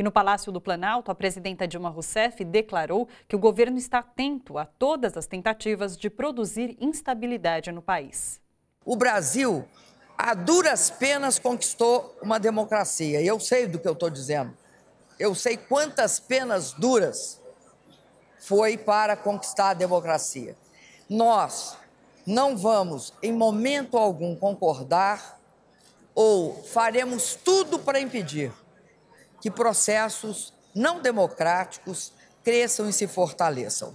E no Palácio do Planalto, a presidenta Dilma Rousseff declarou que o governo está atento a todas as tentativas de produzir instabilidade no país. O Brasil, a duras penas, conquistou uma democracia. E eu sei do que eu estou dizendo. Eu sei quantas penas duras foi para conquistar a democracia. Nós não vamos, em momento algum, concordar ou faremos tudo para impedir que processos não democráticos cresçam e se fortaleçam.